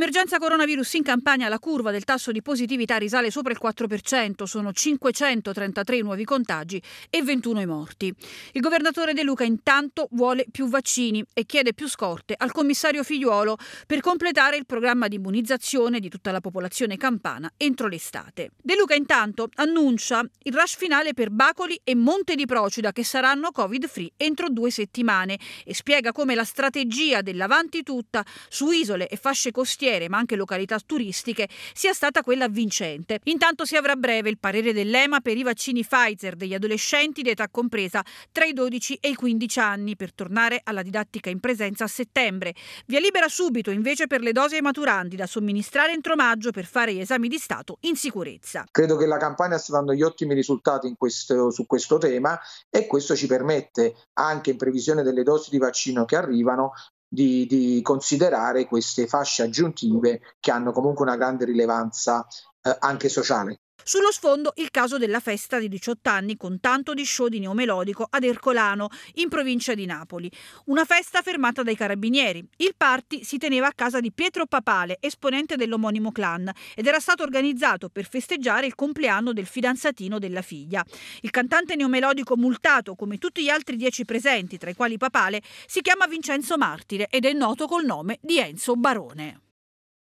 Emergenza coronavirus in Campania, la curva del tasso di positività risale sopra il 4%, sono 533 nuovi contagi e 21 i morti. Il governatore De Luca intanto vuole più vaccini e chiede più scorte al commissario Figliuolo per completare il programma di immunizzazione di tutta la popolazione campana entro l'estate. De Luca intanto annuncia il rush finale per Bacoli e Monte di Procida che saranno covid-free entro due settimane e spiega come la strategia dell'avanti tutta su isole e fasce costiere costiere, ma anche località turistiche, sia stata quella vincente. Intanto si avrà breve il parere dell'EMA per i vaccini Pfizer degli adolescenti di età compresa tra i 12 e i 15 anni per tornare alla didattica in presenza a settembre. Via libera subito invece per le dosi ai maturandi da somministrare entro maggio per fare gli esami di Stato in sicurezza. Credo che la campagna sta dando gli ottimi risultati questo, su questo tema e questo ci permette anche in previsione delle dosi di vaccino che arrivano di, di considerare queste fasce aggiuntive che hanno comunque una grande rilevanza eh, anche sociale. Sullo sfondo il caso della festa di 18 anni con tanto di show di neomelodico ad Ercolano, in provincia di Napoli. Una festa fermata dai carabinieri. Il party si teneva a casa di Pietro Papale, esponente dell'omonimo clan, ed era stato organizzato per festeggiare il compleanno del fidanzatino della figlia. Il cantante neomelodico multato, come tutti gli altri dieci presenti, tra i quali Papale, si chiama Vincenzo Martire ed è noto col nome di Enzo Barone.